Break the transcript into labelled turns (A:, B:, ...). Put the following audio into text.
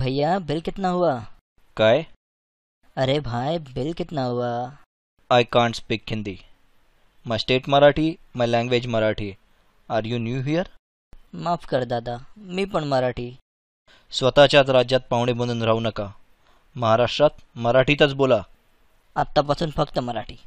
A: भैया बिल कितना हुआ
B: काय
C: अरे भाई बिल कितना हुआ
D: I can't speak Hindi my state Marathi my language Marathi are you new here
C: माफ कर दादा मी पण मराठी
D: स्वतःच्याच राज्यात पाहुणे बनून राहू नका महाराष्ट्रात
E: मराठीतच बोला
C: आत्तापासून फक्त मराठी